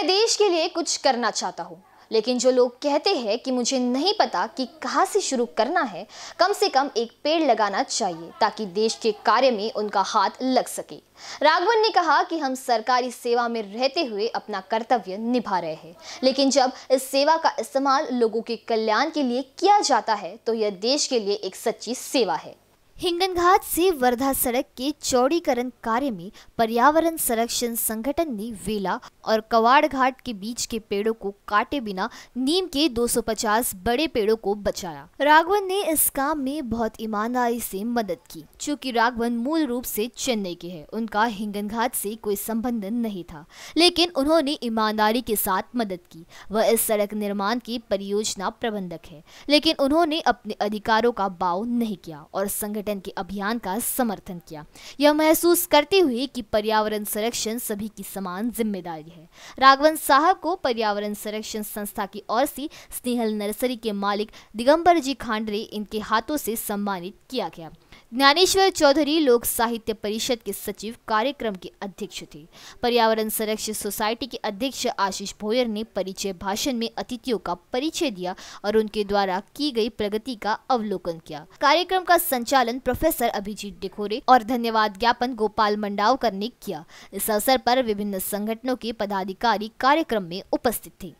मैं देश के लिए कुछ करना चाहता हूँ लेकिन जो लोग कहते हैं कि मुझे नहीं पता कि कहाँ से शुरू करना है कम से कम एक पेड़ लगाना चाहिए ताकि देश के कार्य में उनका हाथ लग सके राघवन ने कहा कि हम सरकारी सेवा में रहते हुए अपना कर्तव्य निभा रहे हैं लेकिन जब इस सेवा का इस्तेमाल लोगों के कल्याण के लिए किया जाता है तो यह देश के लिए एक सच्ची सेवा है हिंगनघाट से वर्धा सड़क के चौड़ीकरण कार्य में पर्यावरण संरक्षण संगठन ने वेला और कवाड़ घाट के बीच के पेड़ों को काटे बिना नीम के 250 बड़े पेड़ों को बचाया राघवन ने इस काम में बहुत ईमानदारी से मदद की चूंकि राघवन मूल रूप से चेन्नई के है उनका हिंगनघाट से कोई संबंध नहीं था लेकिन उन्होंने ईमानदारी के साथ मदद की वह इस सड़क निर्माण की परियोजना प्रबंधक है लेकिन उन्होंने अपने अधिकारों का बाव नहीं किया और संगठन पर्यटन के अभियान का समर्थन किया यह महसूस करते हुए कि पर्यावरण संरक्षण सभी की समान जिम्मेदारी है राघवन साहब को पर्यावरण संरक्षण संस्था की ओर से स्नेहल नर्सरी के मालिक दिगंबर जी खांडरे इनके हाथों से सम्मानित किया गया ज्ञानेश्वर चौधरी लोक साहित्य परिषद के सचिव कार्यक्रम के अध्यक्ष थे पर्यावरण संरक्षण सोसाइटी के अध्यक्ष आशीष भोयर ने परिचय भाषण में अतिथियों का परिचय दिया और उनके द्वारा की गई प्रगति का अवलोकन किया कार्यक्रम का संचालन प्रोफेसर अभिजीत डिखोरे और धन्यवाद ज्ञापन गोपाल मंडावकर ने किया इस अवसर पर विभिन्न संगठनों के पदाधिकारी कार्यक्रम में उपस्थित थे